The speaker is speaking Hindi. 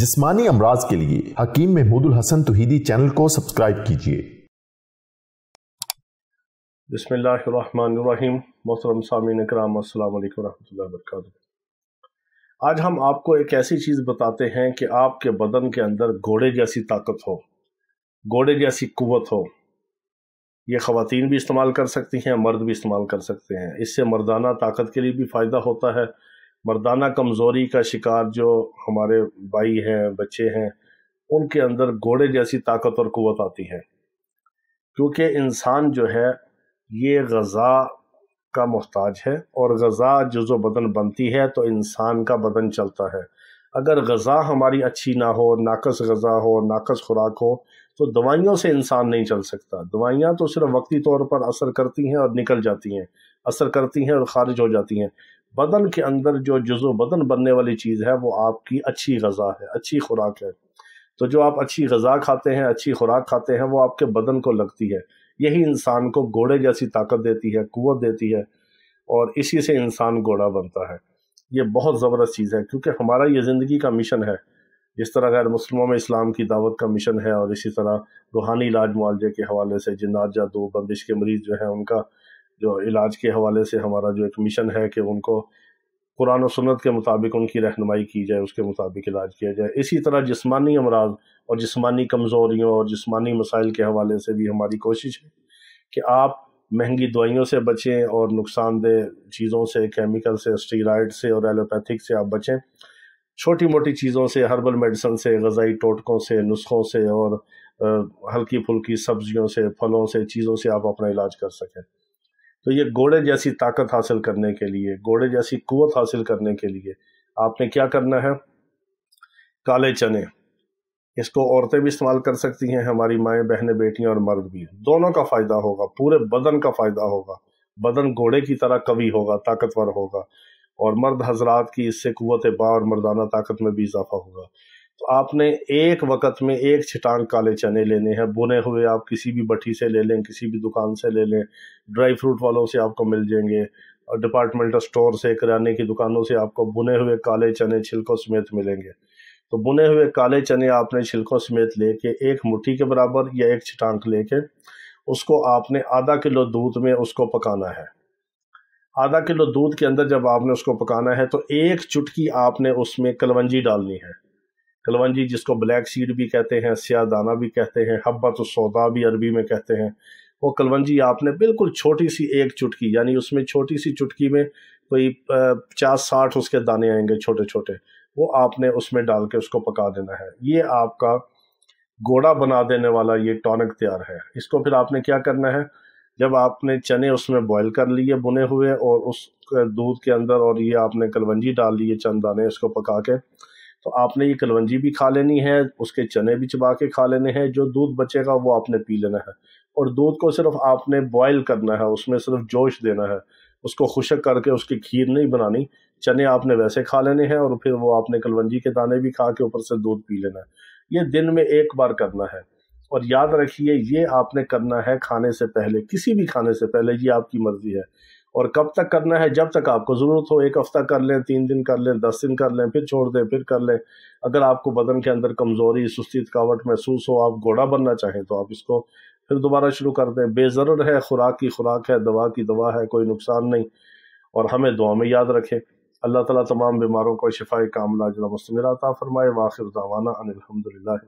जिस्मानी अमराज के लिए हकीम महमूदुल हसन तोहीदी चैनल को सब्सक्राइब कीजिए बसमीम मोहरम सामीन वरक आज हम आपको एक ऐसी चीज़ बताते हैं कि आपके बदन के अंदर घोड़े जैसी ताकत हो घोड़े जैसी कुवत हो ये ख़वातीन भी इस्तेमाल कर सकती हैं मर्द भी इस्तेमाल कर सकते हैं इससे मर्दाना ताकत के लिए भी फ़ायदा होता है मर्दाना कमज़ोरी का शिकार जो हमारे भाई हैं बच्चे हैं उनके अंदर घोड़े जैसी ताकत और क़वत आती है क्योंकि इंसान जो है ये गज़ा का मोहताज है और गज़ा जजो बदन बनती है तो इंसान का बदन चलता है अगर गज़ा हमारी अच्छी ना हो नाकस गज़ा हो नाकस खुराक हो तो दवाइयों से इंसान नहीं चल सकता दवाइयाँ तो सिर्फ वक्ती तौर पर असर करती हैं और निकल जाती हैं असर करती हैं और ख़ारिज हो जाती हैं बदन के अंदर जो जुज़ो बदन बनने वाली चीज़ है वो आपकी अच्छी गज़ा है अच्छी खुराक है तो जो आप अच्छी गज़ा खाते हैं अच्छी खुराक खाते हैं वो आपके बदन को लगती है यही इंसान को घोड़े जैसी ताकत देती है कुत देती है और इसी से इंसान घोड़ा बनता है ये बहुत ज़बरदस्त चीज़ है क्योंकि हमारा ये ज़िंदगी का मिशन है जिस तरह गैर मुसलमों में इस्लाम की दावत का मिशन है और इसी तरह रूहानी इलाज मुआवजे के हवाले से जिन्नाजा दो बंदिश के मरीज़ जो हैं उनका जो इलाज के हवाले से हमारा जो एक मिशन है कि उनको कुरान और सुन्नत के मुताबिक उनकी रहनमाई की जाए उसके मुताबिक इलाज किया जाए इसी तरह जिस्मानी अमराज और जिस्मानी कमज़ोरियों और जिस्मानी मसाइल के हवाले से भी हमारी कोशिश है कि आप महंगी दवाइयों से बचें और नुकसानदेह चीज़ों से केमिकल से स्टीराइड से और एलोपैथिक से आप बचें छोटी मोटी चीज़ों से हर्बल मेडिसन से गज़ाई टोटकों से नुस्खों से और हल्की फुल्की सब्जियों से फलों से चीज़ों से आप अपना इलाज कर सकें तो ये घोड़े जैसी ताकत हासिल करने के लिए घोड़े जैसी कुत हासिल करने के लिए आपने क्या करना है काले चने इसको औरतें भी इस्तेमाल कर सकती हैं हमारी माएँ बहनें बेटियाँ और मर्द भी दोनों का फ़ायदा होगा पूरे बदन का फ़ायदा होगा बदन घोड़े की तरह कवि होगा ताकतवर होगा और मर्द हजरात की इससे कुत बा और मर्दाना ताकत में भी इजाफा होगा तो आपने एक वक्त में एक छिटान काले चने लेने हैं बुने हुए आप किसी भी भट्टी से ले लें किसी भी दुकान से ले लें ड्राई फ्रूट वालों से आपको मिल जाएंगे और डिपार्टमेंटल स्टोर से किराने की दुकानों से आपको बुने हुए काले चने छिलकों समेत मिलेंगे तो बुने हुए काले चने आपने छिलकों समेत लेके एक मुट्ठी के बराबर या एक छिटांक लेके उसको आपने आधा किलो दूध में उसको पकाना है आधा किलो दूध के अंदर जब आपने उसको पकाना है तो एक चुटकी आपने उसमें कलवंजी डालनी है कलवंजी जिसको ब्लैक सीड भी कहते हैं स्या दाना भी कहते हैं हब्बा तो सौदा भी अरबी में कहते हैं वो कलवंजी आपने बिल्कुल छोटी सी एक चुटकी यानी उसमें छोटी सी चुटकी में कोई पचास साठ उसके दाने आएंगे छोटे छोटे वो आपने उसमें डाल के उसको पका देना है ये आपका घोड़ा बना देने वाला ये टॉनिक तैयार है इसको फिर आपने क्या करना है जब आपने चने उसमें बॉईल कर लिए बुने हुए और उस दूध के अंदर और ये आपने कलवंजी डाल लिए चंद दाने इसको पका के तो आपने ये कलवंजी भी खा लेनी है उसके चने भी चबा के खा लेने हैं जो दूध बचेगा वो आपने पी लेना है और दूध को सिर्फ आपने बॉयल करना है उसमें सिर्फ जोश देना है उसको खुशक करके उसकी खीर नहीं बनानी चने आपने वैसे खा लेने हैं और फिर वो आपने कलवंजी के दाने भी खा के ऊपर से दूध पी लेना है ये दिन में एक बार करना है और याद रखिए ये आपने करना है खाने से पहले किसी भी खाने से पहले ये आपकी मर्जी है और कब तक करना है जब तक आपको ज़रूरत हो एक हफ़्ता कर लें तीन दिन कर लें दस दिन कर लें फिर छोड़ दें फिर कर लें अगर आपको बदन के अंदर कमज़ोरी सुस्ती थकावट महसूस हो आप घोड़ा बनना चाहें तो आप इसको फिर दोबारा शुरू कर दें बेज़र है खुराक की खुराक है दवा की दवा है कोई नुकसान नहीं और हमें दुआ में याद रखें अल्लाह ताला तमाम बीमारों को शिफा कामला जला मस्तमरा फरमाए वाखिर दावाना अनिलहमदिल्ला